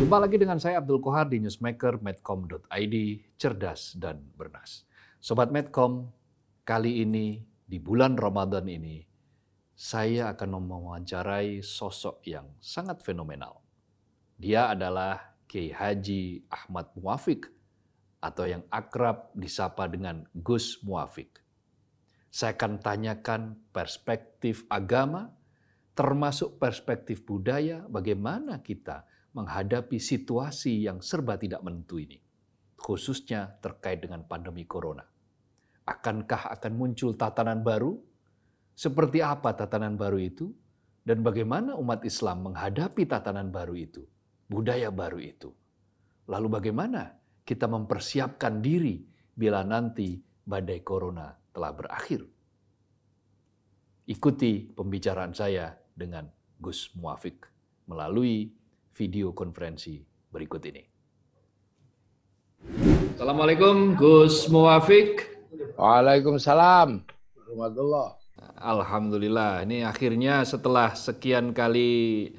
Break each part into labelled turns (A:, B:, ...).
A: Jumpa lagi dengan saya Abdul Kohar di newsmaker medcom.id, cerdas dan bernas. Sobat Medcom, kali ini di bulan Ramadan ini saya akan mewawancarai sosok yang sangat fenomenal. Dia adalah Kiai Haji Ahmad Muafik atau yang akrab disapa dengan Gus Muafik. Saya akan tanyakan perspektif agama termasuk perspektif budaya bagaimana kita menghadapi situasi yang serba tidak menentu ini, khususnya terkait dengan pandemi corona. Akankah akan muncul tatanan baru? Seperti apa tatanan baru itu? Dan bagaimana umat Islam menghadapi tatanan baru itu, budaya baru itu? Lalu bagaimana kita mempersiapkan diri bila nanti badai corona telah berakhir? Ikuti pembicaraan saya dengan Gus Muafik melalui video konferensi berikut ini. Assalamualaikum Gus Muafik. Waalaikumsalam. Alhamdulillah. Ini akhirnya setelah sekian kali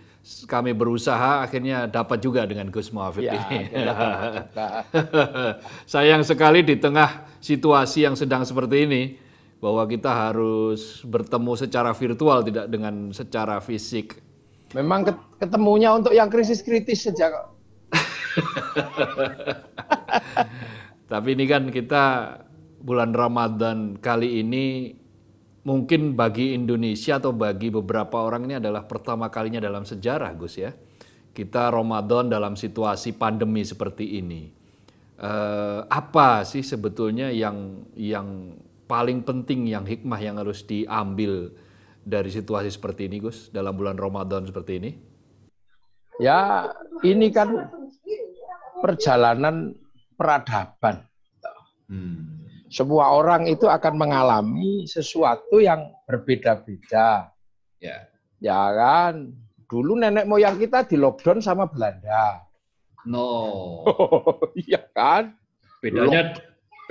A: kami berusaha akhirnya dapat juga dengan Gus Muafik ya, ini. Ya. Sayang sekali di tengah situasi yang sedang seperti ini bahwa kita harus bertemu secara virtual tidak dengan secara fisik.
B: Memang ketemunya untuk yang krisis-kritis saja kok.
A: Tapi ini kan kita bulan Ramadan kali ini mungkin bagi Indonesia atau bagi beberapa orang ini adalah pertama kalinya dalam sejarah Gus ya. Kita Ramadan dalam situasi pandemi seperti ini. Uh, apa sih sebetulnya yang yang paling penting yang hikmah yang harus diambil dari situasi seperti ini
B: Gus dalam bulan Ramadan seperti ini? Ya, ini kan perjalanan peradaban. Hmm. Semua orang itu akan mengalami sesuatu yang berbeda-beda. Ya. ya kan? Dulu nenek moyang kita di lockdown sama Belanda. No. Iya kan? Bedanya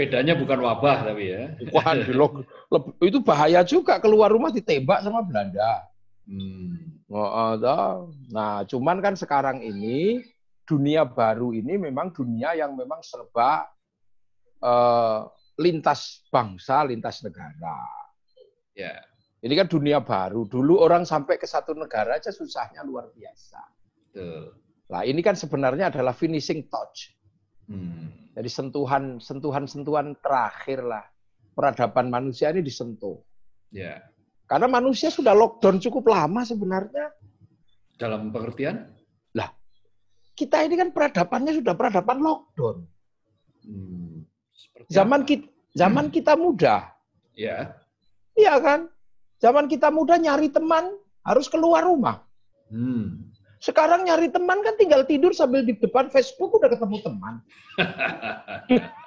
B: Bedanya bukan wabah tapi ya. Bukan, itu bahaya juga keluar rumah ditembak sama Belanda. Hmm. Oh, ah, nah, cuman kan sekarang ini dunia baru ini memang dunia yang memang serba uh, lintas bangsa, lintas negara. Ya. Yeah. Ini kan dunia baru. Dulu orang sampai ke satu negara aja susahnya luar biasa. Betul. Nah, ini kan sebenarnya adalah finishing touch Hmm. Jadi sentuhan sentuhan sentuhan terakhir lah peradaban manusia ini disentuh. Ya. Karena manusia sudah lockdown cukup lama sebenarnya. Dalam pengertian? Lah, kita ini kan peradabannya sudah peradaban
A: lockdown.
B: Hmm, zaman apa? kita zaman hmm. kita muda. Ya. Iya kan? Zaman kita muda nyari teman harus keluar rumah.
A: Hmm.
B: Sekarang nyari teman kan tinggal tidur sambil di depan Facebook udah ketemu teman.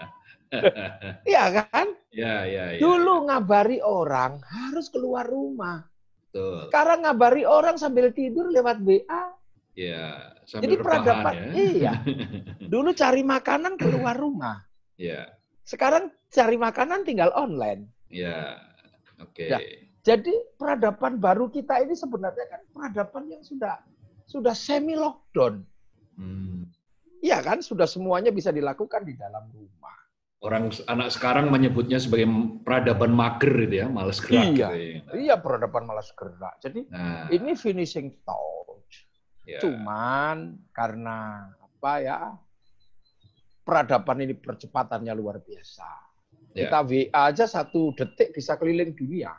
B: Iya kan?
A: Ya ya, ya. Dulu
B: ngabari orang harus keluar rumah. Betul. Sekarang ngabari orang sambil tidur lewat WA.
A: Ya, Jadi peradaban ya. iya.
B: Dulu cari makanan keluar rumah. Ya. Sekarang cari makanan tinggal online.
A: Ya, Oke. Okay. Nah, ya.
B: Jadi peradaban baru kita ini sebenarnya kan peradaban yang sudah sudah semi
A: lockdown.
B: Hmm. Iya kan, sudah semuanya bisa dilakukan di dalam rumah.
A: Orang anak sekarang menyebutnya sebagai peradaban mager gitu ya, malas gerak. Iya, gitu ya.
B: iya peradaban malas gerak. Jadi nah. ini finishing touch. Yeah. Cuman karena apa ya, peradaban ini percepatannya luar biasa. Yeah. Kita WA aja satu detik bisa keliling dunia.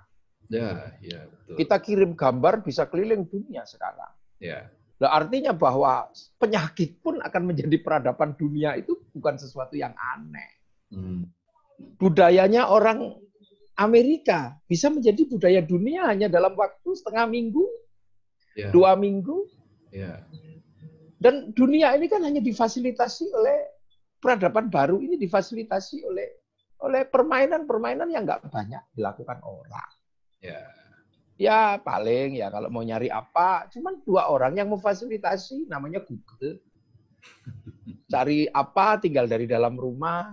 B: Ya, yeah, ya, yeah, betul. Kita kirim gambar bisa keliling dunia sekarang. Ya. Nah, artinya bahwa penyakit pun akan menjadi peradaban dunia itu bukan sesuatu yang aneh. Hmm. Budayanya orang Amerika bisa menjadi budaya dunia hanya dalam waktu setengah minggu, yeah. dua minggu. Yeah. Dan dunia ini kan hanya difasilitasi oleh peradaban baru ini difasilitasi oleh oleh permainan-permainan yang nggak banyak dilakukan orang. Yeah. Ya paling ya kalau mau nyari apa, cuman dua orang yang memfasilitasi namanya Google. Cari apa tinggal dari dalam rumah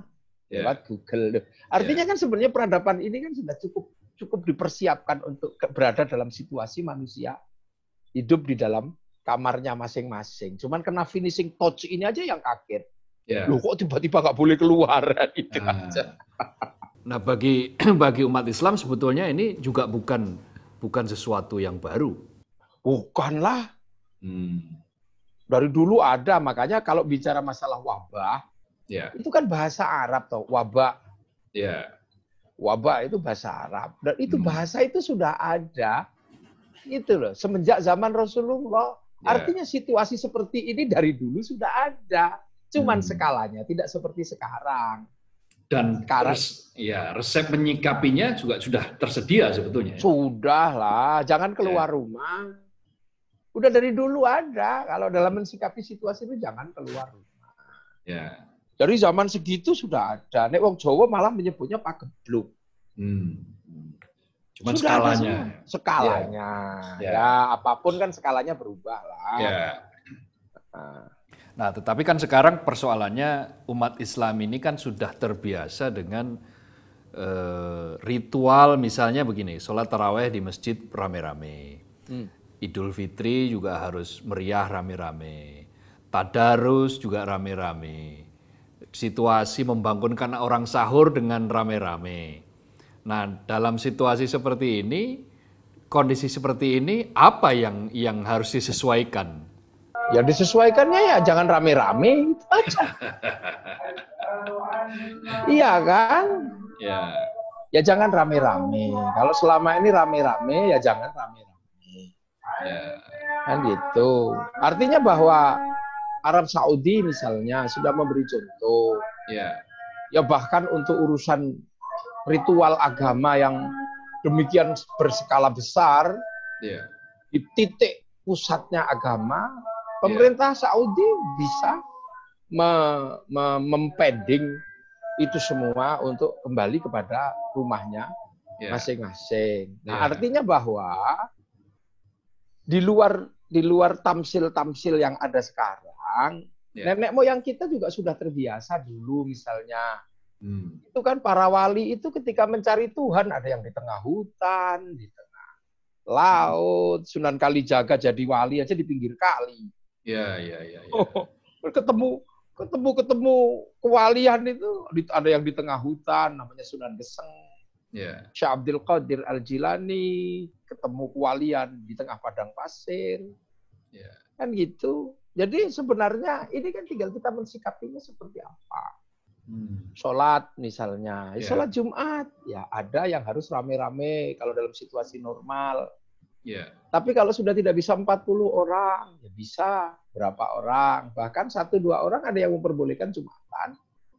B: yeah. lewat ya. Google. Artinya yeah. kan sebenarnya peradaban ini kan sudah cukup cukup dipersiapkan untuk berada dalam situasi manusia hidup di dalam kamarnya masing-masing. Cuman kena finishing touch ini aja yang kaget. Yeah. Loh kok tiba-tiba nggak boleh keluar itu. uh. aja. Nah bagi
A: bagi umat Islam sebetulnya ini juga bukan bukan sesuatu yang baru.
B: Bukanlah. Hmm. Dari dulu ada, makanya kalau bicara masalah wabah, yeah. itu kan bahasa Arab toh, wabah. Yeah. Wabah itu bahasa Arab. Dan itu hmm. bahasa itu sudah ada. Itu loh, semenjak zaman Rasulullah. Yeah. Artinya situasi seperti ini dari dulu sudah ada. Cuman hmm. skalanya tidak seperti sekarang
A: dan res, ya resep menyikapinya juga sudah tersedia sebetulnya. Sudahlah, jangan keluar ya.
B: rumah. Udah dari dulu ada. Kalau dalam mensikapi situasi itu jangan keluar rumah. Ya. Dari zaman segitu sudah ada. Nek wong Jawa malah menyebutnya pagebluk. Hmm. Cuman sudah skalanya. Ada skalanya. Ya. ya. ya, apapun kan skalanya berubah lah. Ya.
A: Nah. Nah, tetapi kan sekarang persoalannya umat Islam ini kan sudah terbiasa dengan e, ritual misalnya begini, sholat taraweh di masjid rame-rame. Hmm. Idul Fitri juga harus meriah rame-rame. Tadarus juga rame-rame. Situasi membangunkan orang sahur dengan rame-rame. Nah, dalam situasi seperti ini, kondisi seperti ini apa yang yang harus disesuaikan?
B: Ya disesuaikannya ya jangan rame-rame itu aja. iya kan? Ya. Ya jangan rame-rame. Kalau selama ini rame-rame ya jangan rame-rame. Ya. Kan gitu. Artinya bahwa Arab Saudi misalnya sudah memberi contoh. Ya. Ya bahkan untuk urusan ritual agama yang demikian berskala besar, ya. di titik pusatnya agama Pemerintah Saudi bisa me me mempending itu semua untuk kembali kepada rumahnya ya. masing-masing. Yeah. Nah, yeah. artinya bahwa di luar di luar tamsil-tamsil yang ada sekarang, yeah. nenek moyang kita juga sudah terbiasa dulu misalnya. Hmm. Itu kan para wali itu ketika mencari Tuhan ada yang di tengah hutan, di tengah laut, Sunan Kalijaga jadi wali aja di pinggir kali. Iya, iya, iya. Ya. Oh, ketemu ketemu ketemu kewalian itu ada yang di tengah hutan namanya Sunan Geseng. Yeah. Syah Abdul Qadir Al Jilani ketemu kewalian di tengah padang pasir. Yeah. Kan gitu. Jadi sebenarnya ini kan tinggal kita mensikapinya seperti apa. Hmm. Sholat misalnya, ya, yeah. sholat Jumat ya ada yang harus rame-rame kalau dalam situasi normal Yeah. Tapi kalau sudah tidak bisa 40 orang, ya bisa berapa orang, bahkan satu dua orang ada yang memperbolehkan jumatan,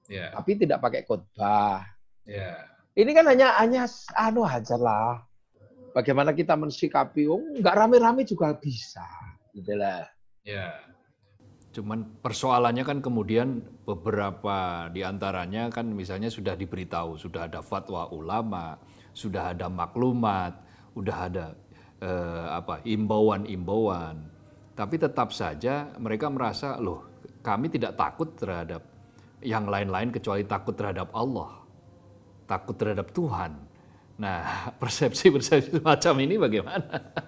B: yeah. tapi tidak pakai khotbah. Yeah. Ini kan hanya hanya anu aja lah. Bagaimana kita mensikapi, oh, nggak rame-rame juga bisa, gitu lah. Yeah.
A: Cuman persoalannya kan kemudian beberapa diantaranya kan misalnya sudah diberitahu, sudah ada fatwa ulama, sudah ada maklumat, sudah ada eh, apa imbauan-imbauan. Tapi tetap saja mereka merasa loh kami tidak takut terhadap yang lain-lain kecuali takut terhadap Allah, takut terhadap Tuhan. Nah, persepsi-persepsi macam ini bagaimana?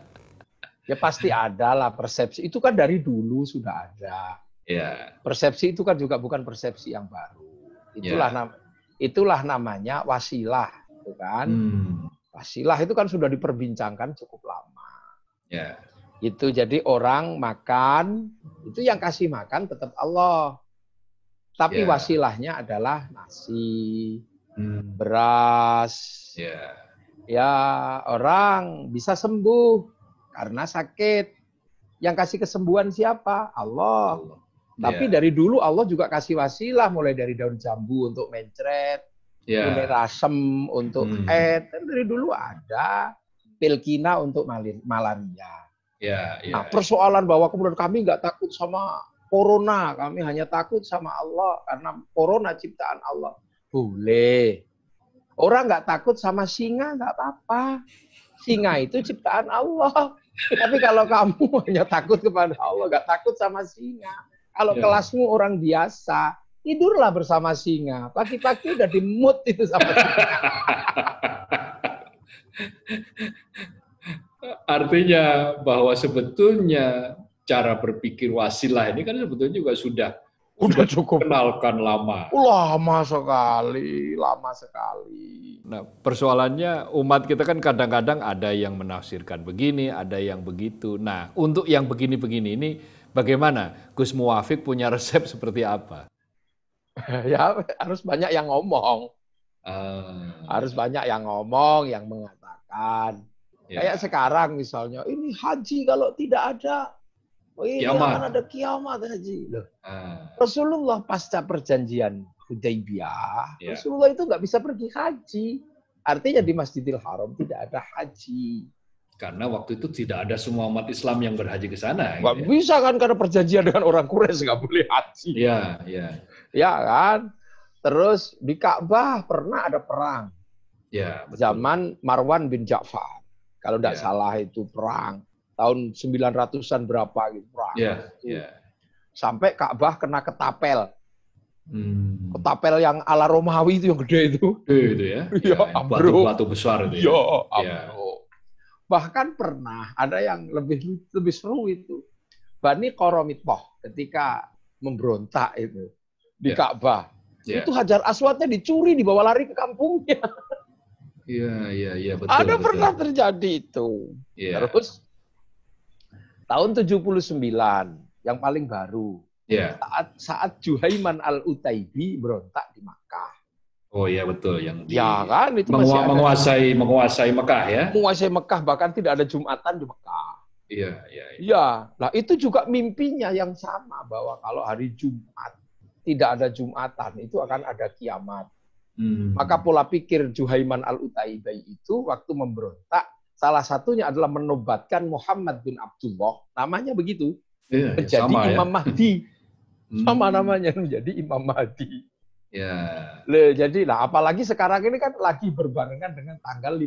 A: Ya
B: pasti ada lah persepsi. Itu kan dari dulu sudah ada. Yeah. Persepsi itu kan juga bukan persepsi yang baru. Itulah yeah. nam itulah namanya wasilah, itu kan? Hmm wasilah itu kan sudah diperbincangkan cukup lama. Ya. Itu jadi orang makan, itu yang kasih makan tetap Allah. Tapi yeah. wasilahnya adalah nasi, hmm. beras. Yeah. Ya, orang bisa sembuh karena sakit. Yang kasih kesembuhan siapa? Allah. Allah. Tapi yeah. dari dulu Allah juga kasih wasilah mulai dari daun jambu untuk mencret, yeah. Ini rasem untuk hmm. eh kan dari dulu ada pilkina untuk malaria. Yeah, yeah. Nah iya. persoalan bahwa kemudian kami nggak takut sama corona, kami hanya takut sama Allah karena corona ciptaan Allah. Boleh. Orang nggak takut sama singa nggak apa-apa. Singa itu ciptaan Allah. Tapi kalau kamu hanya takut kepada Allah, nggak takut sama singa. Kalau yeah. kelasmu orang biasa, tidurlah bersama singa. Pagi-pagi udah di mood itu sama singa.
A: Artinya bahwa sebetulnya cara berpikir wasilah ini kan sebetulnya juga sudah udah cukup kenalkan lama.
B: Lama sekali, lama sekali.
A: Nah, persoalannya umat kita kan kadang-kadang ada yang menafsirkan begini, ada yang begitu. Nah, untuk yang begini-begini ini bagaimana Gus Muafik punya resep seperti apa?
B: ya harus banyak yang ngomong. Uh, harus banyak yang ngomong, yang mengatakan. Ya. Kayak sekarang misalnya, ini haji kalau tidak ada, oh ini kiamat. akan ada kiamat haji. Loh. Uh. Rasulullah pasca perjanjian Hudaybiyah, ya. Rasulullah itu nggak bisa pergi haji. Artinya di Masjidil Haram tidak ada haji karena waktu
A: itu tidak ada semua umat Islam yang berhaji ke sana. Gak gitu ya. bisa kan karena perjanjian dengan orang Quraisy nggak boleh haji. Iya, iya.
B: Ya kan. Terus di Ka'bah pernah ada perang. Ya, betul. Zaman Marwan bin Ja'far. Kalau tidak ya. salah itu perang tahun 900-an berapa gitu perang. Iya ya. Sampai Ka'bah kena ketapel.
A: Hmm.
B: Ketapel yang ala Romawi itu yang gede itu. Gede itu ya. ya iya, ya, batu, batu besar itu Iya, ya. ya iya. Bahkan pernah ada yang lebih lebih seru itu. Bani Koromitoh ketika memberontak itu di yeah. Ka'bah. Yeah. Itu Hajar Aswadnya dicuri dibawa lari ke kampungnya. Iya, iya, iya
A: betul. Ada betul. pernah
B: terjadi itu. Yeah. Terus tahun 79 yang paling baru. Yeah. Saat saat Juhaiman Al-Utaibi berontak di Makkah.
A: Oh iya betul yang di... ya kan itu mengu masih menguasai ada. menguasai Mekah ya.
B: Menguasai Mekah bahkan tidak ada Jumatan di Mekah. Iya iya. Iya. Ya, lah itu juga mimpinya yang sama bahwa kalau hari Jumat tidak ada Jumatan itu akan ada kiamat. Hmm. Maka pola pikir Juhaiman al Utaibai itu waktu memberontak salah satunya adalah menobatkan Muhammad bin Abdullah namanya begitu ya, menjadi sama, ya. Imam ya. Mahdi. Hmm. sama namanya menjadi Imam Mahdi. Ya. Le, jadi lah apalagi sekarang ini kan lagi berbarengan dengan tanggal 15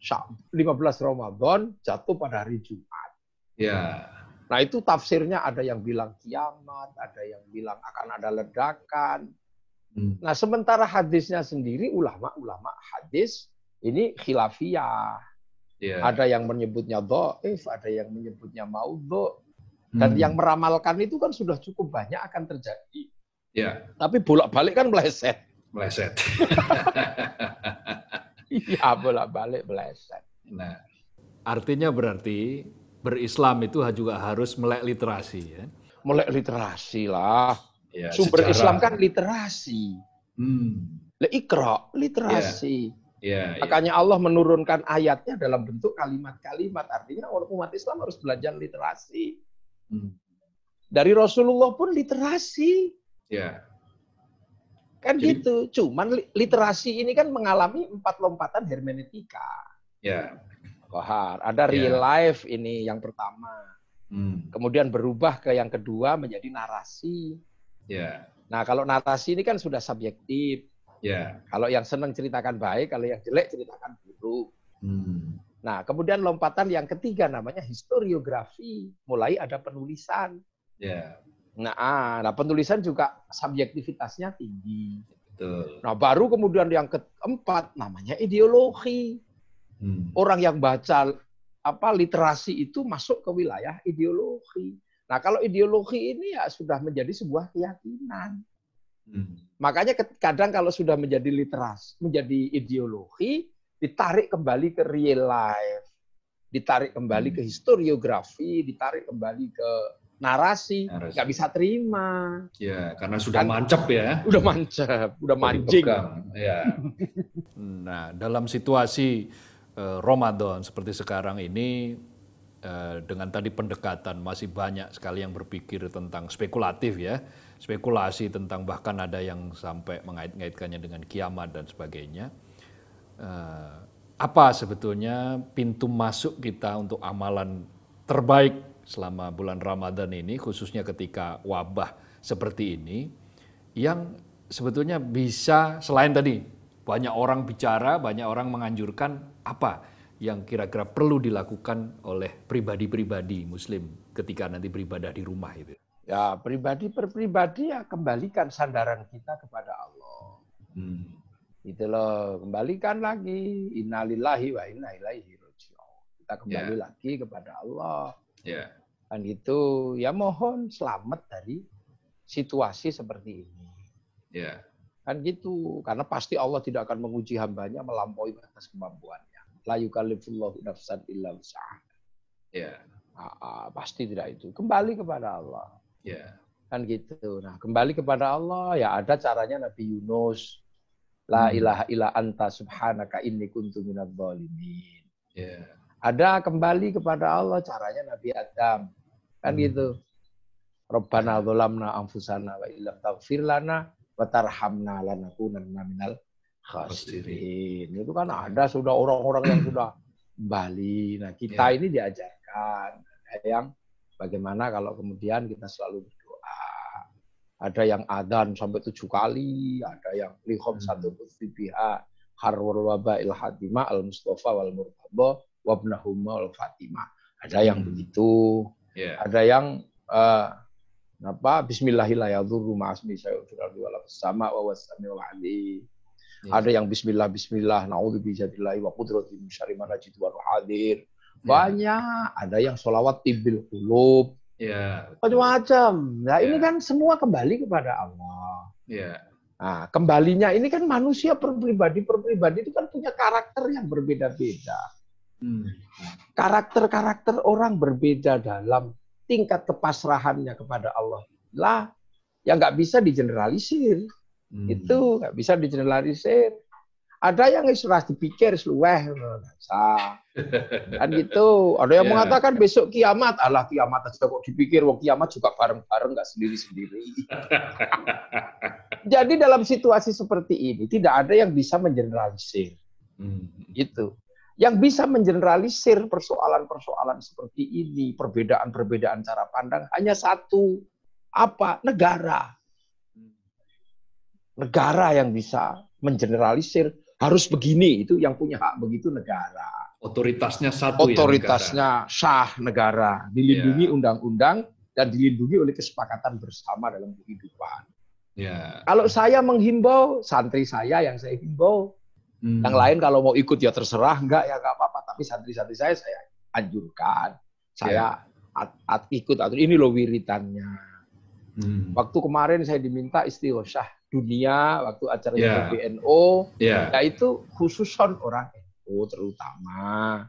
B: 15 Ramadan jatuh pada hari Jumat. Ya. Nah, itu tafsirnya ada yang bilang kiamat, ada yang bilang akan ada ledakan. Hmm. Nah, sementara hadisnya sendiri ulama-ulama hadis ini khilafiyah. Yeah. Ada yang menyebutnya do'if, ada yang menyebutnya maudhu. Dan hmm. yang meramalkan itu kan sudah cukup banyak akan terjadi. Ya. Tapi bolak-balik kan meleset. Meleset. Iya, bolak-balik meleset. Nah, artinya berarti
A: berislam itu juga harus melek literasi ya. Melek literasi lah. Ya, Sumber sejarah. Islam kan
B: literasi. Hmm. Ikra, literasi. Ya. Ya, ya. Makanya ya. Allah menurunkan ayatnya dalam bentuk kalimat-kalimat. Artinya umat Islam harus belajar literasi. Hmm. Dari Rasulullah pun literasi. Ya. Kan Jadi, gitu. Cuman literasi ini kan mengalami empat lompatan hermeneutika. Ya. Kohar. Ada ya. real ya. life ini yang pertama. Hmm. Kemudian berubah ke yang kedua menjadi narasi. Ya. Nah, kalau narasi ini kan sudah subjektif. Ya. Kalau yang senang ceritakan baik, kalau yang jelek ceritakan buruk. Hmm. Nah, kemudian lompatan yang ketiga namanya historiografi. Mulai ada penulisan. Ya. Nah, ah, nah penulisan juga subjektivitasnya tinggi. Betul. Nah, baru kemudian yang keempat namanya ideologi. Hmm. Orang yang baca apa literasi itu masuk ke wilayah ideologi. Nah, kalau ideologi ini ya sudah menjadi sebuah keyakinan. Hmm. Makanya kadang kalau sudah menjadi literasi, menjadi ideologi, ditarik kembali ke real life, ditarik kembali hmm. ke historiografi, ditarik kembali ke narasi, nggak bisa terima. Ya, karena sudah kan, mancep ya. Udah mancep, udah mancing. Ya. nah,
A: dalam situasi uh, Ramadan seperti sekarang ini uh, dengan tadi pendekatan masih banyak sekali yang berpikir tentang spekulatif ya, spekulasi tentang bahkan ada yang sampai mengait-ngaitkannya dengan kiamat dan sebagainya. Uh, apa sebetulnya pintu masuk kita untuk amalan terbaik selama bulan Ramadan ini, khususnya ketika wabah seperti ini, yang sebetulnya bisa selain tadi banyak orang bicara, banyak orang menganjurkan apa yang kira-kira perlu dilakukan oleh pribadi-pribadi
B: Muslim ketika nanti beribadah di rumah itu. Ya pribadi per pribadi ya kembalikan sandaran kita kepada Allah. Hmm. Itu loh kembalikan lagi innalillahi wa inna kita kembali yeah. lagi kepada Allah. Yeah. Dan itu ya mohon selamat dari situasi seperti ini. Yeah. Kan gitu, karena pasti Allah tidak akan menguji hambanya melampaui batas kemampuannya. La yukallifullahu nafsan illa Yeah. Ya. Nah, pasti tidak itu. Kembali kepada Allah. Yeah. Kan gitu. Nah, kembali kepada Allah ya ada caranya Nabi Yunus. La hmm. ilaha illa anta subhanaka inni kuntu minadh dhalimin. Yeah ada kembali kepada Allah caranya Nabi Adam. Kan hmm. gitu. Rabbana dzalamna anfusana wa illam taghfir lana wa tarhamna lanakunanna khasirin. Itu kan ada sudah orang-orang yang sudah Bali. Nah, kita ya. ini diajarkan ada yang bagaimana kalau kemudian kita selalu berdoa. Ada yang adan sampai tujuh kali, ada yang lihom hmm. satu kutfibiha harwal waba hadima al mustafa wal murtabo wabnahuma wal Fatimah. Ada yang hmm. begitu, yeah. ada yang uh, apa bismillahirrahmanirrahim ma'asmi wa ya. Ada yang bismillah bismillah naudzubillahi wa qudrati min syarri ma najidu wa hadir. Ya. Banyak, ada yang sholawat tibil qulub. Ya. Yeah. Macam-macam. Nah, ini ya. kan semua kembali kepada Allah. Ya. Yeah. Nah, kembalinya ini kan manusia per pribadi per pribadi itu kan punya karakter yang berbeda-beda. Karakter-karakter orang berbeda dalam tingkat kepasrahannya kepada Allah. Lah, yang nggak bisa digeneralisir. Hmm. Itu nggak bisa digeneralisir. Ada yang istilah dipikir seluweh, kan gitu. Ada yang yeah. mengatakan besok kiamat, Allah kiamat aja kok dipikir, waktu kiamat juga bareng-bareng nggak sendiri-sendiri. Jadi dalam situasi seperti ini tidak ada yang bisa mengeneralisir. Hmm. Gitu yang bisa mengeneralisir persoalan-persoalan seperti ini, perbedaan-perbedaan cara pandang hanya satu, apa? Negara. Negara yang bisa mengeneralisir harus begini itu yang punya hak begitu negara. Otoritasnya satu Otoritasnya ya, negara. sah negara, dilindungi ya. undang-undang dan dilindungi oleh kesepakatan bersama dalam kehidupan. Yeah. Kalau saya menghimbau santri saya yang saya himbau Hmm. Yang lain kalau mau ikut ya terserah, enggak ya enggak apa-apa. Tapi santri-santri saya saya anjurkan, saya yeah. at, at, ikut atur. ini loh wiritannya. Hmm. Waktu kemarin saya diminta istighosah dunia waktu acara yeah. BNO, yeah. ya, ya. Nah, itu khususon orang NU terutama.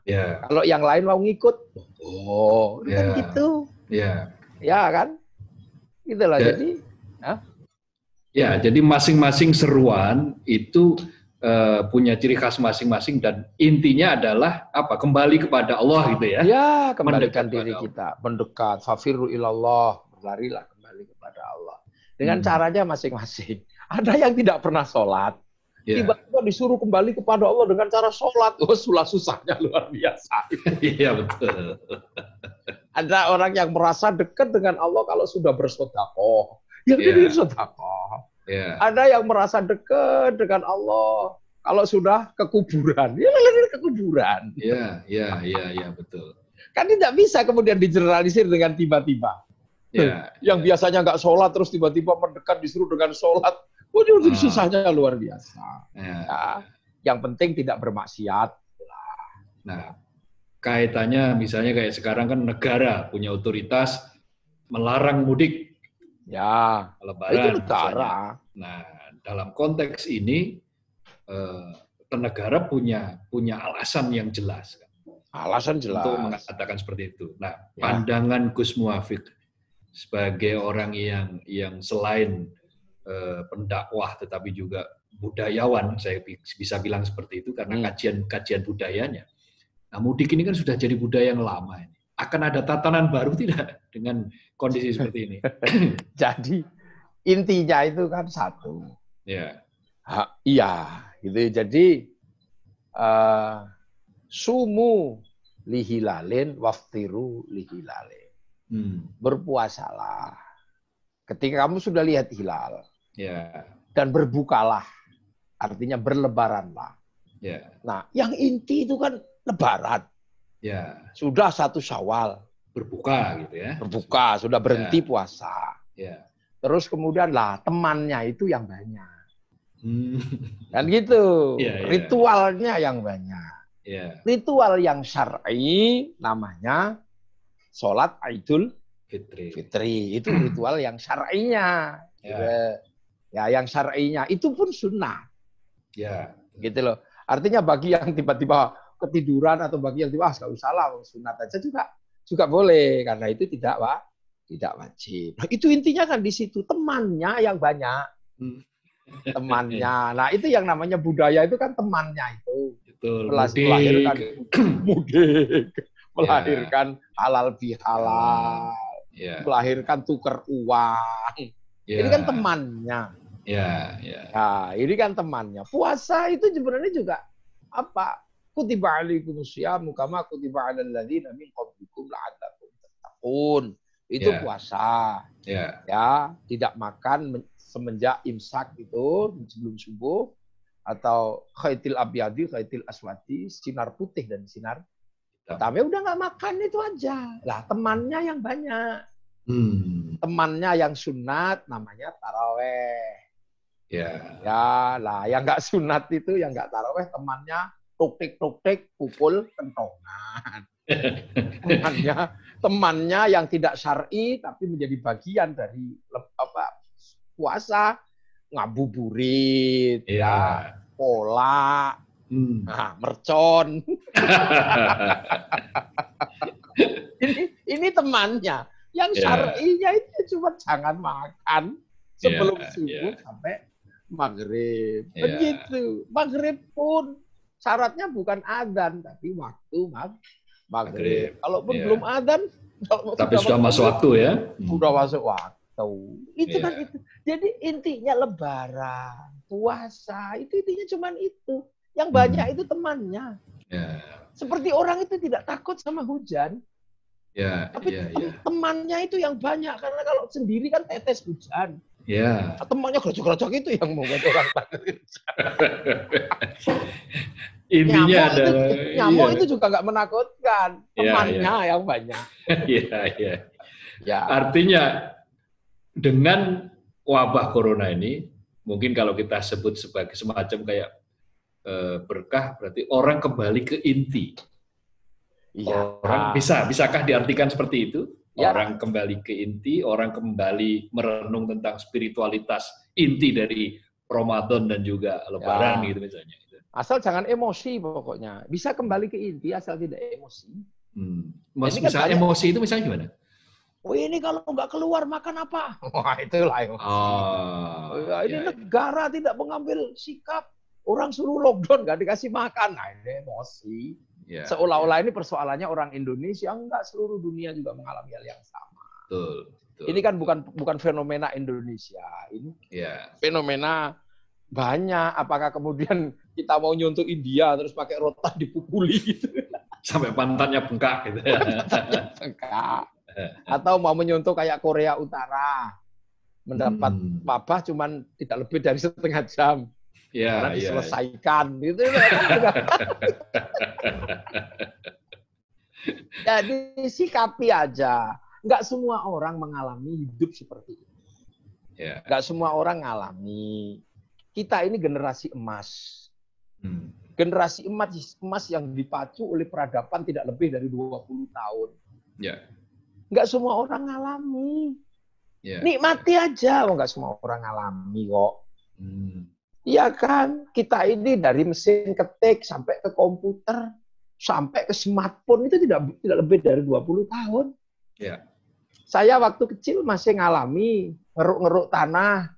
B: Yeah. Kalau yang lain mau ngikut, oh, yeah. kan ya. gitu. Yeah. Ya kan? Itulah yeah. jadi. yeah.
A: Ya, jadi masing-masing seruan itu Eh, punya ciri khas masing-masing dan intinya adalah apa? Kembali kepada Allah
B: gitu ya. Ya, kembalikan diri kita, mendekat, fafiru ilallah, berlarilah kembali kepada Allah. Dengan hmm. caranya masing-masing. Ada yang tidak pernah sholat, tiba ya. tiba-tiba disuruh kembali kepada Allah dengan cara sholat. Oh, sulah susahnya luar biasa. Iya, betul. Ada orang yang merasa dekat dengan Allah kalau sudah bersodakoh. Yang yeah. ini bersodakoh. Yeah. Ada yang merasa dekat dengan Allah kalau sudah kekuburan, Ya kekuburan. ke kuburan. Iya,
A: iya, iya, yeah, ya, ya, betul.
B: Kan tidak bisa kemudian digeneralisir dengan tiba-tiba. Ya, yang ya. biasanya nggak sholat terus tiba-tiba mendekat disuruh dengan sholat. oh, itu ah. susahnya luar biasa. Ya. Ya. Yang penting tidak bermaksiat. Nah, kaitannya misalnya kayak sekarang kan negara
A: punya otoritas melarang mudik Ya, lebaran. Itu negara. Nah, dalam konteks ini eh, negara punya punya alasan yang jelas. Kan? Alasan jelas. Untuk mengatakan seperti itu. Nah, ya. pandangan Gus Muafik sebagai orang yang yang selain eh, pendakwah tetapi juga budayawan, saya bisa bilang seperti itu karena kajian-kajian hmm. budayanya. Nah, mudik ini kan sudah jadi budaya yang lama ini akan ada tatanan baru tidak dengan kondisi seperti ini? Jadi
B: intinya itu kan satu. Ya. Ha, iya, gitu. Ya. Jadi uh, sumu lihilalin waftiru lihilalin. Hmm. Berpuasalah. Ketika kamu sudah lihat hilal. Ya. Dan berbukalah. Artinya berlebaranlah. Ya. Nah, yang inti itu kan lebaran. Ya. Sudah satu Syawal. Berbuka gitu ya. Berbuka, sudah berhenti ya. puasa. Ya. Terus kemudian lah temannya itu yang banyak. Hmm. Kan gitu. Ya, ya. Ritualnya yang banyak. Ya. Ritual yang syar'i namanya sholat Idul Fitri. Fitri itu ritual yang syar'inya. Ya. Gitu. ya, yang syar'inya itu pun sunnah. Ya. Gitu loh. Artinya bagi yang tiba-tiba ketiduran atau bagi yang ah nggak usah lah sunat aja juga juga boleh karena itu tidak wa, tidak wajib. Nah, itu intinya kan di situ temannya yang banyak. Hmm. Temannya. Nah, itu yang namanya budaya itu kan temannya itu. Betul. mudik. melahirkan mudik, ya. melahirkan yeah. halal bihalal, yeah. melahirkan tuker uang. Yeah. Ini kan temannya. Ya, yeah, ya. Yeah. Nah, ini kan temannya. Puasa itu sebenarnya juga apa kutiba alaikumus syiyam kama kutiba ala alladzina min qablikum la'allakum tattaqun. Itu yeah. puasa. Yeah. Ya, tidak makan semenjak imsak itu sebelum subuh atau khaitil abyadi, khaitil aswati sinar putih dan sinar ya. tapi ya udah nggak makan itu aja. Lah temannya yang banyak. Hmm. Temannya yang sunat namanya taraweh. Yeah. Ya, lah yang nggak sunat itu yang nggak taraweh temannya tukik tukik pukul kentongan. temannya temannya yang tidak syar'i tapi menjadi bagian dari apa puasa ngabuburit yeah. ya pola hmm. nah, mercon ini ini temannya yang yeah. syar'inya itu cuma jangan makan sebelum yeah. subuh yeah. sampai maghrib yeah. begitu maghrib pun syaratnya bukan adzan tapi waktu mag maghrib. Kalaupun yeah. belum adzan, tapi sudah masuk waktu ya. Hmm. Sudah masuk waktu. Itu yeah. kan iya. itu. Jadi intinya lebaran, puasa, itu intinya cuma itu. Yang hmm. banyak hmm. itu temannya. Yeah. Seperti orang itu tidak takut sama hujan.
A: Ya, Tapi ya,
B: tem ya. temannya itu yang banyak karena kalau sendiri kan tetes hujan. Ya. Temannya gerocok-gerocok itu yang mau orang takut.
A: intinya nyamuk adalah itu, iya. nyamuk itu
B: juga nggak menakutkan iya, iya. temannya ya, ya. yang banyak.
A: Iya iya. Ya. Artinya dengan wabah corona ini mungkin kalau kita sebut sebagai semacam kayak e, berkah berarti orang kembali ke inti. Ya. Orang bisa bisakah diartikan seperti itu? Ya. Orang kembali ke inti, orang kembali merenung tentang spiritualitas inti dari Ramadan dan juga Lebaran ya. gitu misalnya.
B: Asal jangan emosi pokoknya. Bisa kembali ke inti asal tidak emosi.
A: Hmm. Mas, kan emosi emosi itu misalnya gimana?
B: Oh ini kalau nggak keluar makan apa? Wah itulah emosi.
A: Oh, oh,
B: ya, ini ya, negara ya. tidak mengambil sikap. Orang suruh lockdown nggak dikasih makan. Nah ini emosi. Ya, Seolah-olah ya. ini persoalannya orang Indonesia. Enggak, seluruh dunia juga mengalami hal yang sama. Betul. ini kan bukan bukan fenomena Indonesia. Ini ya. fenomena banyak. Apakah kemudian kita mau nyuntuk India terus pakai rotan dipukuli gitu.
A: Sampai pantatnya bengkak gitu. Pantatnya
B: bengkak. Atau mau menyuntuk kayak Korea Utara. Mendapat hmm. wabah cuman tidak lebih dari setengah jam. Ya, Karena ya, ya. diselesaikan gitu. Jadi sikapi aja. Enggak semua orang mengalami hidup seperti ini. Yeah. semua orang ngalami kita ini generasi emas. Hmm. Generasi emas emas yang dipacu oleh peradaban tidak lebih dari 20 tahun. Ya. Yeah. Nggak semua orang ngalami. Yeah. Nikmati aja, enggak oh, semua orang ngalami kok. Hmm. Iya hmm. kan? Kita ini dari mesin ketik sampai ke komputer, sampai ke smartphone itu tidak tidak lebih dari 20 tahun. Ya. Yeah. Saya waktu kecil masih ngalami ngeruk-ngeruk tanah,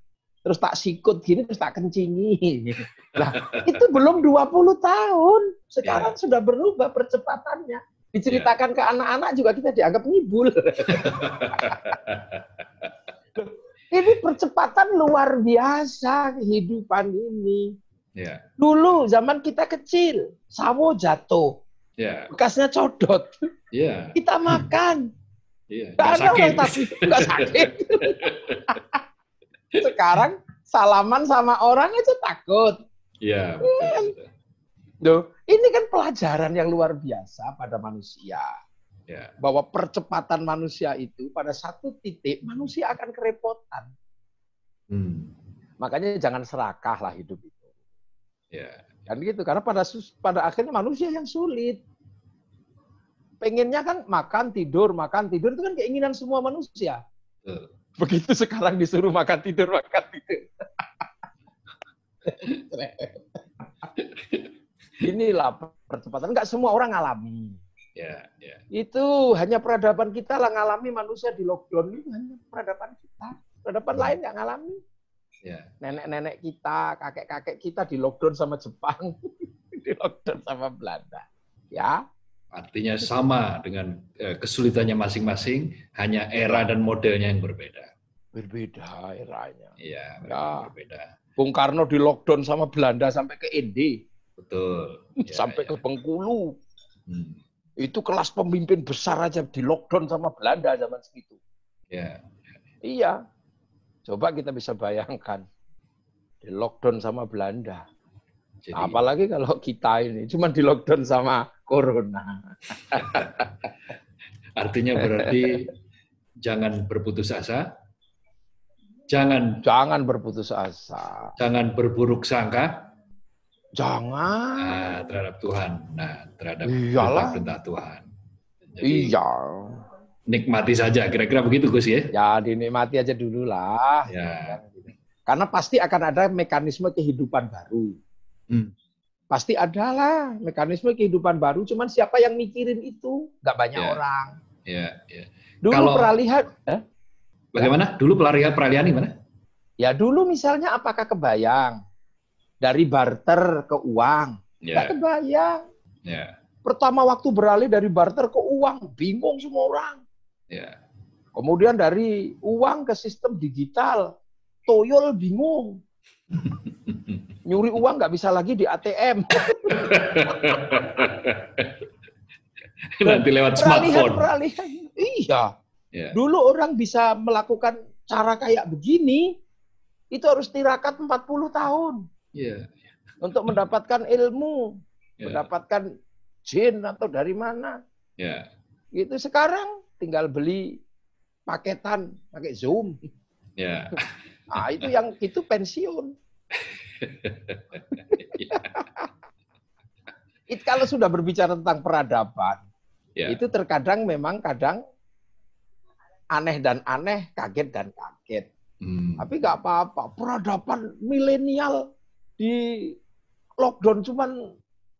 B: terus tak sikut gini terus tak kencingi. Nah, itu belum 20 tahun. Sekarang yeah. sudah berubah percepatannya. Diceritakan yeah. ke anak-anak juga kita dianggap ngibul. ini percepatan luar biasa kehidupan ini. Yeah. Dulu zaman kita kecil, sawo jatuh. Yeah. Bekasnya codot. Yeah. Kita makan.
A: Yeah. Gak, gak sakit. orang tapi gak sakit.
B: Sekarang salaman sama orang aja takut. Iya. Yeah. Hmm. ini kan pelajaran yang luar biasa pada manusia. Yeah. Bahwa percepatan manusia itu pada satu titik manusia akan kerepotan. Hmm. Makanya jangan serakah lah hidup itu. Yeah. Kan gitu karena pada pada akhirnya manusia yang sulit. Pengennya kan makan tidur makan tidur itu kan keinginan semua manusia. Begitu sekarang disuruh makan tidur, makan tidur. Inilah percepatan. nggak semua orang alami.
A: Yeah, yeah.
B: Itu hanya peradaban kita lah ngalami manusia di lockdown itu hanya peradaban kita. Peradaban yeah. Hmm. lain nggak ngalami. nenek ya. Nenek-nenek kita, kakek-kakek kita di lockdown sama Jepang, di lockdown sama Belanda. Ya.
A: Artinya sama dengan eh, kesulitannya masing-masing,
B: hanya era dan modelnya yang berbeda berbeda eranya. Iya, ya. berbeda. Bung Karno di lockdown sama Belanda sampai ke Indi. Betul. Ya, sampai ya. ke Bengkulu. Hmm. Itu kelas pemimpin besar aja di lockdown sama Belanda zaman segitu. Ya. Iya. Coba kita bisa bayangkan di lockdown sama Belanda. Jadi, Apalagi kalau kita ini cuma di lockdown sama
A: corona.
B: Artinya berarti jangan berputus asa, Jangan jangan berputus
A: asa. Jangan berburuk sangka. Jangan nah, terhadap Tuhan. Nah, terhadap Iyalah.
B: perintah Tuhan. Jadi, iya. Nikmati saja, kira-kira begitu Gus ya? Ya, dinikmati aja dulu lah. Ya. Karena pasti akan ada mekanisme kehidupan baru. Hmm. Pasti adalah mekanisme kehidupan baru, cuman siapa yang mikirin itu? Gak banyak ya. orang. Ya, ya.
A: Dulu Kalau, peralihan,
B: eh? Bagaimana? Dulu pelarian peralihan gimana? Ya dulu misalnya apakah kebayang dari barter ke uang? Yeah. kebayang. kebayang. Yeah. Pertama waktu beralih dari barter ke uang, bingung semua orang. Yeah. Kemudian dari uang ke sistem digital, toyol bingung. Nyuri uang nggak bisa lagi di ATM.
A: Nanti lewat peralihan, smartphone. Peralihan, iya.
B: Yeah. Dulu orang bisa melakukan cara kayak begini, itu harus tirakat 40 tahun. Yeah. Untuk mendapatkan ilmu, yeah. mendapatkan jin atau dari mana. Yeah. Itu sekarang tinggal beli paketan, pakai Zoom. Yeah. Ya. Nah, itu yang itu pensiun. It, kalau sudah berbicara tentang peradaban, yeah. itu terkadang memang kadang aneh dan aneh, kaget dan kaget. Hmm. Tapi nggak apa-apa. Peradaban milenial di lockdown cuma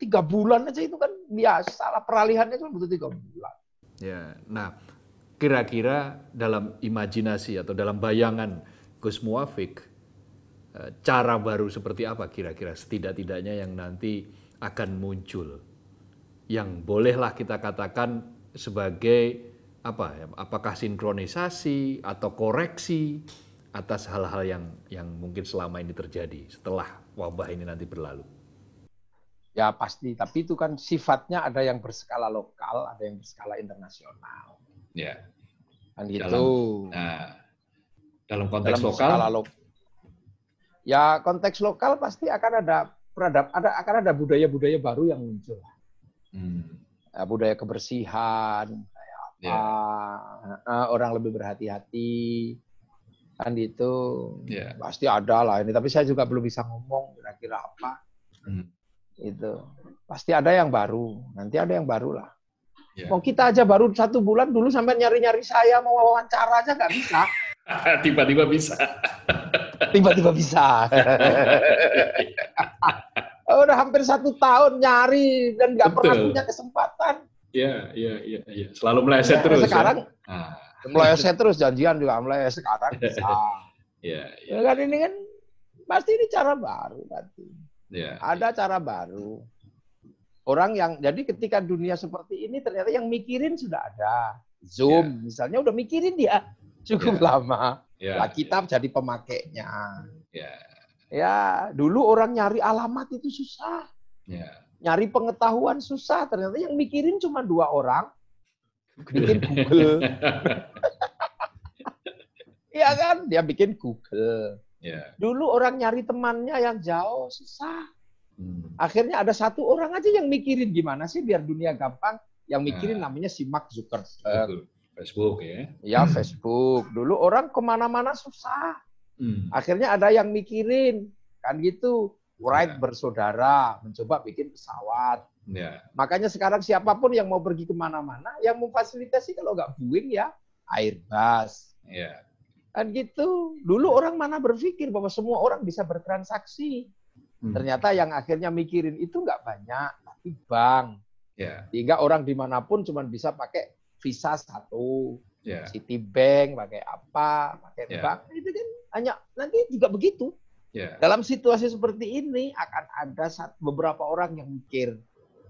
B: tiga bulan aja itu kan biasa lah peralihannya cuma butuh tiga bulan.
A: Ya, nah kira-kira dalam imajinasi atau dalam bayangan Gus Muafik eh, cara baru seperti apa kira-kira setidak-tidaknya yang nanti akan muncul yang bolehlah kita katakan sebagai apa ya, apakah sinkronisasi atau koreksi atas hal-hal yang yang mungkin
B: selama ini terjadi setelah wabah ini nanti berlalu? Ya pasti, tapi itu kan sifatnya ada yang berskala lokal, ada yang berskala internasional. Ya. Dan gitu. Dalam,
A: nah, dalam konteks dalam lokal. Lo
B: ya konteks lokal pasti akan ada peradab, ada akan ada budaya-budaya baru yang muncul. Hmm. Ya, budaya kebersihan, yeah. Iya. uh, orang lebih berhati-hati kan itu yeah. pasti ada lah ini tapi saya juga belum bisa ngomong kira-kira apa mm. itu pasti ada yang baru nanti ada yang baru lah yeah. mau kita aja baru satu bulan dulu sampai nyari-nyari saya mau wawancara aja nggak bisa
A: tiba-tiba bisa tiba-tiba
B: bisa udah hampir satu tahun nyari dan nggak pernah punya kesempatan
A: Iya, iya, iya, iya. Selalu meleset ya, terus. Sekarang
B: ya? meleset terus janjian juga meleset sekarang. Iya, iya. Ya kan ini kan pasti ini cara baru nanti. Iya. Ada ya. cara baru. Orang yang jadi ketika dunia seperti ini ternyata yang mikirin sudah ada. Zoom ya. misalnya udah mikirin dia cukup ya. lama. Ya, lah iya. kitab ya. jadi pemakainya. Ya. ya, dulu orang nyari alamat itu susah. Ya. Nyari pengetahuan susah. Ternyata yang mikirin cuma dua orang.
A: Bikin Google.
B: Iya kan? Dia bikin Google. Yeah. Dulu orang nyari temannya yang jauh susah. Hmm. Akhirnya ada satu orang aja yang mikirin gimana sih biar dunia gampang. Yang mikirin nah. namanya si Mark Zuckerberg. Facebook ya? Ya Facebook. Dulu orang kemana-mana susah. Hmm. Akhirnya ada yang mikirin kan gitu. Wright yeah. bersaudara mencoba bikin pesawat. Yeah. Makanya sekarang siapapun yang mau pergi kemana-mana, yang mau memfasilitasi kalau nggak Boeing ya Airbus. Yeah. Kan gitu. Dulu orang mana berpikir bahwa semua orang bisa bertransaksi. Hmm. Ternyata yang akhirnya mikirin itu nggak banyak, tapi bank. Yeah. Sehingga orang dimanapun cuma bisa pakai Visa satu, yeah. Citibank, pakai apa, pakai yeah. bank. Itu kan hanya nanti juga begitu. Ya. Dalam situasi seperti ini akan ada beberapa orang yang mikir,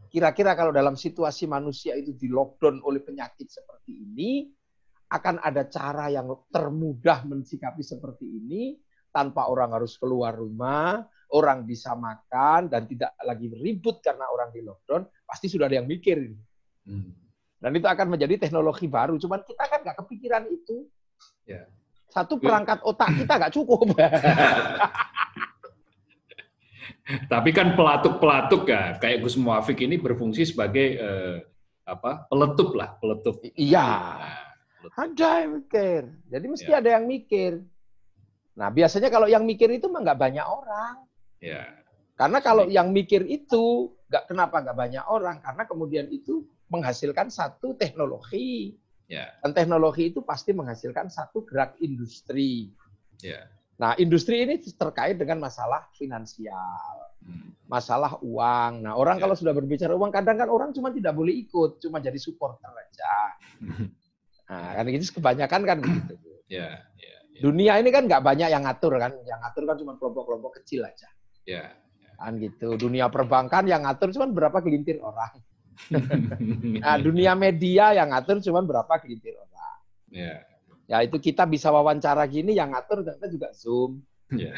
B: kira-kira kalau dalam situasi manusia itu di lockdown oleh penyakit seperti ini, akan ada cara yang termudah mensikapi seperti ini tanpa orang harus keluar rumah, orang bisa makan dan tidak lagi ribut karena orang di lockdown, pasti sudah ada yang mikir. Hmm. Dan itu akan menjadi teknologi baru. Cuman kita kan nggak kepikiran itu. Yeah satu perangkat otak kita nggak cukup.
A: Tapi kan pelatuk-pelatuk ya, kayak Gus Muafik ini berfungsi sebagai eh, apa peletup lah, peletup. Iya.
B: Nah, Ada yang mikir. Jadi mesti ya. ada yang mikir. Nah biasanya kalau yang mikir itu mah nggak banyak orang. Ya. Karena kalau yang mikir itu nggak kenapa nggak banyak orang karena kemudian itu menghasilkan satu teknologi. Ya. Dan teknologi itu pasti menghasilkan satu gerak industri. Ya. Nah, industri ini terkait dengan masalah finansial, hmm. masalah uang. Nah, orang ya. kalau sudah berbicara uang, kadang kan orang cuma tidak boleh ikut, cuma jadi supporter aja. Nah, kan ini gitu, kebanyakan kan begitu. Ya, ya, dunia ini kan nggak banyak yang ngatur kan, yang ngatur kan cuma kelompok-kelompok kecil aja. Ya, Kan gitu. Dunia perbankan yang ngatur cuma berapa gelintir orang. nah, dunia media yang ngatur cuma berapa gelintir orang. Ya. Ya itu kita bisa wawancara gini, yang ngatur ternyata juga Zoom. Yeah.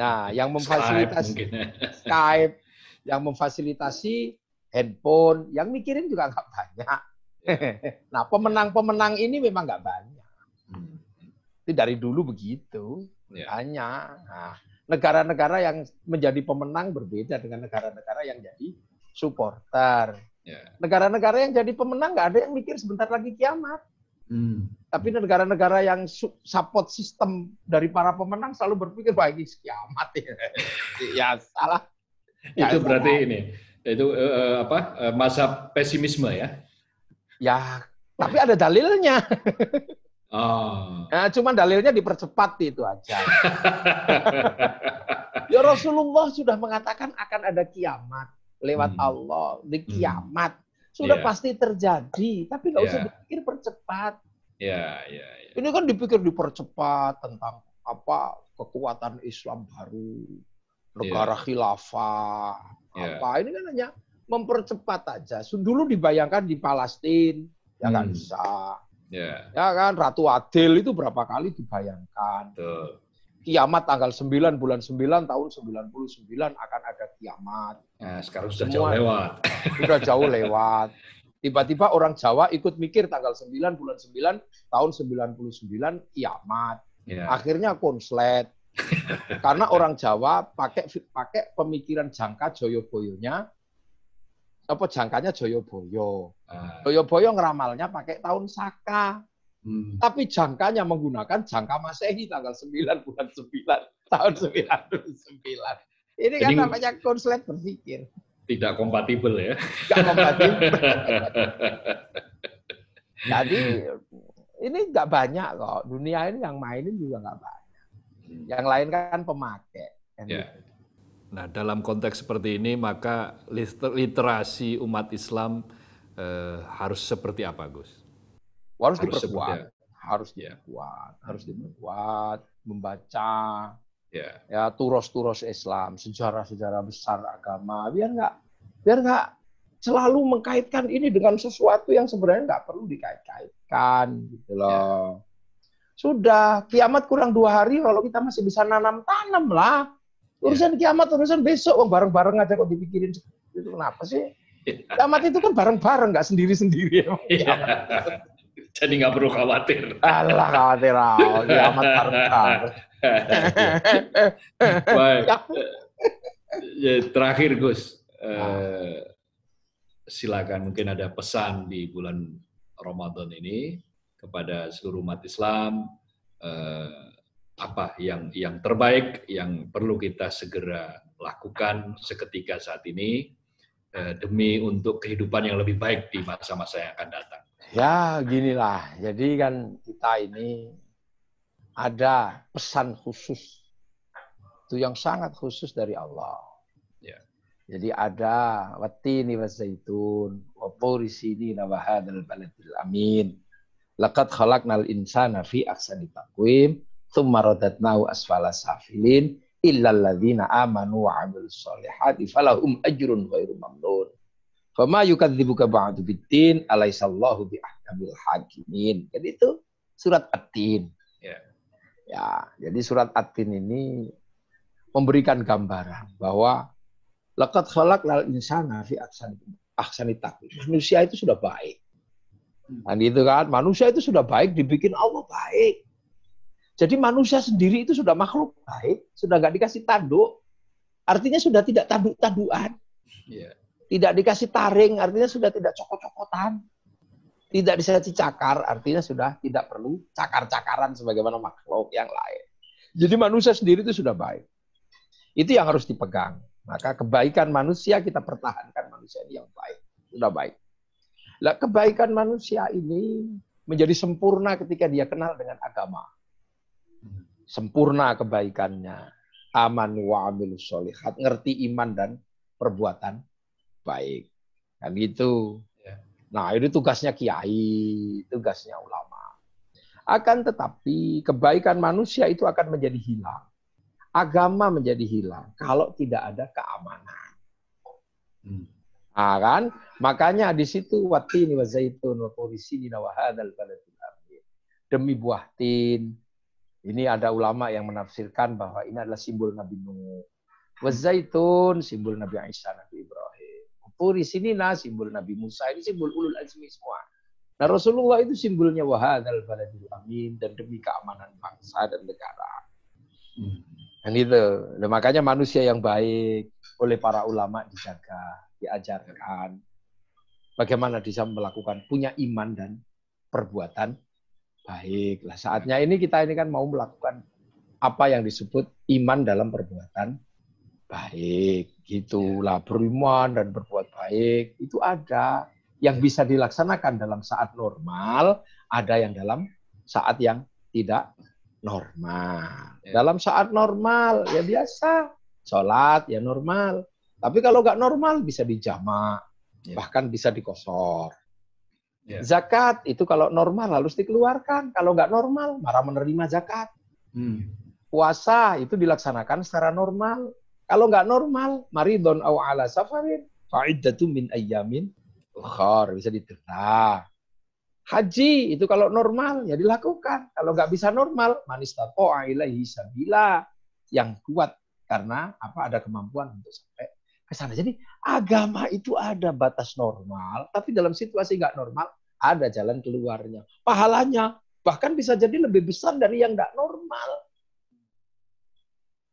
B: Nah, yang memfasilitasi Skype, Skype, yang memfasilitasi handphone, yang mikirin juga nggak banyak. Iya. nah, pemenang-pemenang ini memang nggak banyak. Hmm. Itu dari dulu begitu, yeah. banyak. Nah, negara-negara yang menjadi pemenang berbeda dengan negara-negara yang jadi supporter. Iya. Negara-negara yeah. yang jadi pemenang nggak ada yang mikir sebentar lagi kiamat. Hmm. Tapi negara-negara yang support sistem dari para pemenang selalu berpikir ini kiamat ya. ya salah. Ya, itu berarti salah. ini
A: itu uh, apa eh, masa pesimisme ya?
B: Ya, tapi ada dalilnya.
A: Oh.
B: Nah, cuman dalilnya dipercepat itu aja. ya Rasulullah sudah mengatakan akan ada kiamat lewat hmm. Allah di hmm. kiamat sudah yeah. pasti terjadi, tapi nggak yeah. usah dipikir percepat.
A: Iya, yeah, iya, yeah,
B: yeah. Ini kan dipikir dipercepat tentang apa kekuatan Islam baru, iya. negara yeah. khilafah, yeah. apa ini kan hanya mempercepat aja. Dulu dibayangkan di Palestina, ya kan hmm. bisa. Yeah. Ya kan Ratu Adil itu berapa kali dibayangkan. Betul kiamat tanggal 9 bulan 9 tahun 99 akan ada kiamat. Nah, sekarang sudah Semua, jauh lewat. Sudah jauh lewat. Tiba-tiba orang Jawa ikut mikir tanggal 9 bulan 9 tahun 99 kiamat. Yeah. Akhirnya konslet. Karena orang Jawa pakai pakai pemikiran jangka Joyoboyonya apa jangkanya Joyoboyo. Ah. Joyoboyo ngeramalnya pakai tahun Saka. Hmm. Tapi jangkanya menggunakan jangka Masehi tanggal 9 bulan 9 tahun 99. Ini kan Jadi, kan namanya konslet berpikir. Tidak kompatibel ya. Tidak
A: kompatibel. Jadi
B: ini enggak banyak kok. Dunia ini yang mainin juga enggak banyak. Hmm. Yang lain kan pemakai. Kan
A: ya. Gitu. Nah dalam konteks seperti ini maka liter literasi umat Islam eh, harus seperti apa Gus? harus, harus diperkuat, ya.
B: harus ya. diperkuat, harus diperkuat, membaca yeah. ya turos-turos Islam, sejarah-sejarah besar agama, biar nggak biar nggak selalu mengkaitkan ini dengan sesuatu yang sebenarnya nggak perlu dikait-kaitkan gitu loh. Yeah. Sudah kiamat kurang dua hari kalau kita masih bisa nanam tanam lah. Urusan yeah. kiamat urusan besok, oh, bareng-bareng aja kok dipikirin itu kenapa sih? Ya. Kiamat itu kan bareng-bareng nggak sendiri-sendiri. Ya.
A: Jadi nggak perlu khawatir.
B: Alah khawatir lah, amat tertarik.
A: Ya, terakhir Gus, eh, silakan mungkin ada pesan di bulan Ramadan ini kepada seluruh umat Islam eh, apa yang yang terbaik yang perlu kita segera lakukan seketika saat ini eh, demi untuk kehidupan yang lebih baik di masa-masa yang akan datang.
B: Ya, ginilah. Jadi kan kita ini ada pesan khusus. Itu yang sangat khusus dari Allah. Ya. Jadi ada watini wa zaitun wa turi sinina wa hadal baladil amin. Laqad khalaqnal insana fi aksani taqwim thumma radatnau asfala safilin illa alladhina amanu wa amil salihati falahum ajrun ghairu mamnun. Fama yukadzibuka ba'du biddin alaisallahu ahkamil hakimin. Jadi itu surat atin. tin ya. ya, jadi surat atin ini memberikan gambaran bahwa lekat khalaq lal insana fi ahsani Manusia itu sudah baik. Dan nah, itu kan? Manusia itu sudah baik dibikin Allah baik. Jadi manusia sendiri itu sudah makhluk baik, sudah gak dikasih tanduk. Artinya sudah tidak tanduk-tanduan. Yeah. Tidak dikasih taring, artinya sudah tidak cokot-cokotan. Tidak bisa cakar, artinya sudah tidak perlu cakar-cakaran sebagaimana makhluk yang lain. Jadi manusia sendiri itu sudah baik. Itu yang harus dipegang. Maka kebaikan manusia kita pertahankan manusia ini yang baik. Sudah baik. Lah kebaikan manusia ini menjadi sempurna ketika dia kenal dengan agama. Sempurna kebaikannya. Aman wa amilus sholihat. Ngerti iman dan perbuatan baik. Kan gitu. Ya. Nah, ini tugasnya kiai, tugasnya ulama. Akan tetapi kebaikan manusia itu akan menjadi hilang. Agama menjadi hilang kalau tidak ada keamanan. Hmm. Nah, kan? Makanya di situ wati wazaitun wazaitun wa qurisini Demi buah tin. Ini ada ulama yang menafsirkan bahwa ini adalah simbol Nabi Nuh. wazaitun simbol Nabi Isa Puri sinina simbol Nabi Musa ini simbol ulul azmi semua. Nah Rasulullah itu simbolnya wahadal baladil amin dan demi keamanan bangsa dan negara. Hmm. Dan itu, nah, makanya manusia yang baik oleh para ulama dijaga, diajarkan. Bagaimana bisa melakukan punya iman dan perbuatan baiklah saatnya ini kita ini kan mau melakukan apa yang disebut iman dalam perbuatan baik gitu ya. lah beriman dan berbuat baik itu ada yang bisa dilaksanakan dalam saat normal ada yang dalam saat yang tidak normal iya. dalam saat normal ya biasa sholat ya normal tapi kalau nggak normal bisa dijamak ya. bahkan bisa dikosor ya. zakat itu kalau normal harus dikeluarkan kalau nggak normal marah menerima zakat hmm. puasa itu dilaksanakan secara normal kalau nggak normal, maridon aw ala safarin, fa'iddatu min ayyamin ukhar. Bisa diterima Haji itu kalau normal ya dilakukan. Kalau nggak bisa normal, manis tato ilaihi sabila. Yang kuat karena apa ada kemampuan untuk sampai ke sana. Jadi agama itu ada batas normal, tapi dalam situasi nggak normal ada jalan keluarnya. Pahalanya bahkan bisa jadi lebih besar dari yang nggak normal.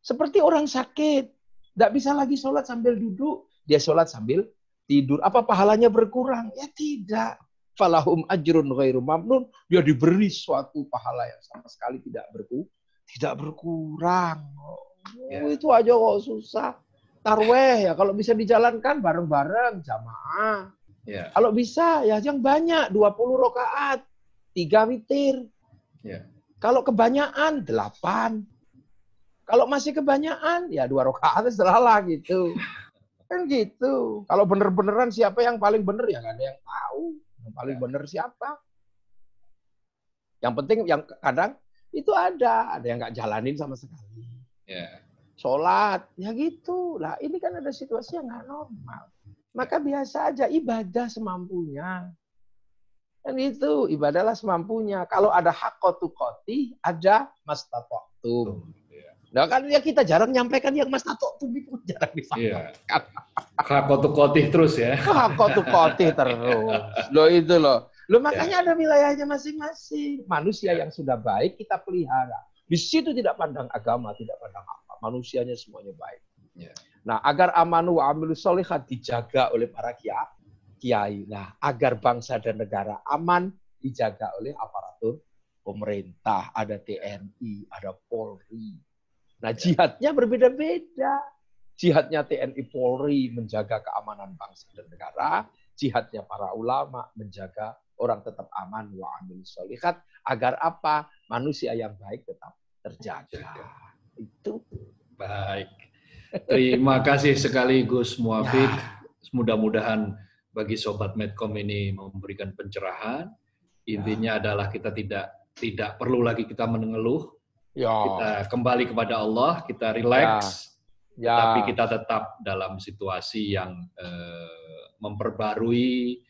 B: Seperti orang sakit. Tidak bisa lagi sholat sambil duduk. Dia sholat sambil tidur. Apa pahalanya berkurang? Ya tidak. Falahum ajrun ghairu mamnun. Dia diberi suatu pahala yang sama sekali tidak berku, tidak berkurang. Oh, ya. itu aja kok susah. Tarweh ya kalau bisa dijalankan bareng-bareng jamaah. Ya. Kalau bisa ya yang banyak 20 rokaat 3 witir. Ya. Kalau kebanyakan 8. Kalau masih kebanyakan, ya dua rakaat selalah gitu. Kan gitu. Kalau bener-beneran siapa yang paling bener ya nggak ada yang tahu. Yang paling ya. bener siapa. Yang penting yang kadang itu ada, ada yang nggak jalanin sama sekali. Yeah. Sholat, ya gitu. Lah ini kan ada situasi yang nggak normal. Maka biasa aja ibadah semampunya. Kan itu, ibadahlah semampunya. Kalau ada kotu koti, ada mastatoktum. Nah kan ya kita jarang nyampaikan yang Mas Tato Tumi pun jarang disampaikan. Iya. kotih terus ya. kotih terus. Lo itu loh. Lo ya. makanya ada wilayahnya masing-masing. Manusia yang sudah baik kita pelihara. Di situ tidak pandang agama, tidak pandang apa. Manusianya semuanya baik. Ya. Nah agar amanu wa amilu dijaga oleh para kiai. Nah agar bangsa dan negara aman dijaga oleh aparatur pemerintah. Ada TNI, ada Polri, Nah, jihadnya berbeda-beda. Jihadnya TNI Polri menjaga keamanan bangsa dan negara, jihadnya para ulama menjaga orang tetap aman wa amil solihat agar apa? Manusia yang baik tetap terjaga. Itu baik. Terima kasih sekali
A: Gus Muafik. Ya. Mudah-mudahan bagi sobat Medcom ini memberikan pencerahan. Intinya ya. adalah kita tidak tidak perlu lagi kita mengeluh, Ya. Kita kembali kepada Allah, kita relax, ya. Ya. tapi kita tetap dalam situasi yang eh, memperbarui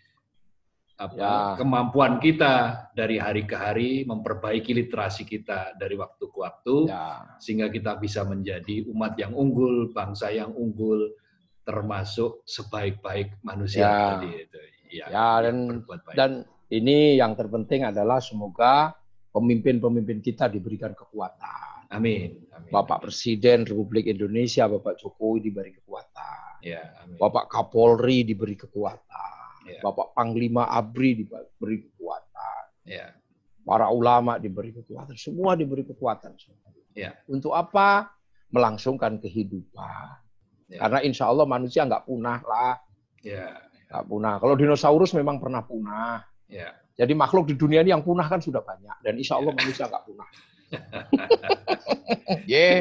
A: apa, ya. kemampuan kita dari hari ke hari, memperbaiki literasi kita dari waktu ke waktu, ya. sehingga kita bisa menjadi umat yang
B: unggul, bangsa yang unggul, termasuk sebaik-baik manusia ya. tadi itu. Iya, ya, ya dan dan ini yang terpenting adalah semoga pemimpin-pemimpin kita diberikan kekuatan. Amin. amin. Bapak Presiden Republik Indonesia, Bapak Jokowi diberi kekuatan. Ya, amin. Bapak Kapolri diberi kekuatan. Ya. Bapak Panglima Abri diberi kekuatan. Ya. Para ulama diberi kekuatan. Semua diberi kekuatan. Ya. Untuk apa? Melangsungkan kehidupan. Ya. Karena insya Allah manusia nggak punah lah. Ya. Nggak punah. Kalau dinosaurus memang pernah punah. Yeah. Jadi makhluk di dunia ini yang punah kan sudah banyak dan insya Allah yeah. manusia nggak punah. yeah.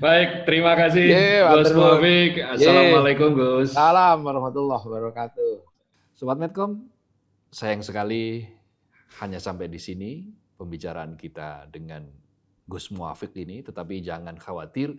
A: Baik, terima kasih yeah, Gus Muafik. Assalamualaikum yeah. Gus.
B: Salam warahmatullahi wabarakatuh.
A: Sobat Medcom, sayang sekali hanya sampai di sini pembicaraan kita dengan Gus Muafik ini, tetapi jangan khawatir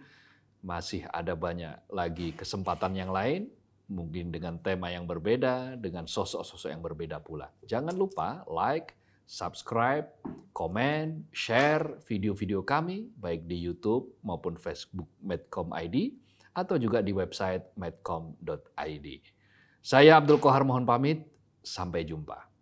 A: masih ada banyak lagi kesempatan yang lain mungkin dengan tema yang berbeda, dengan sosok-sosok yang berbeda pula. Jangan lupa like, subscribe, komen, share video-video kami baik di YouTube maupun Facebook Medcom ID atau juga di website medcom.id. Saya Abdul Kohar mohon pamit, sampai jumpa.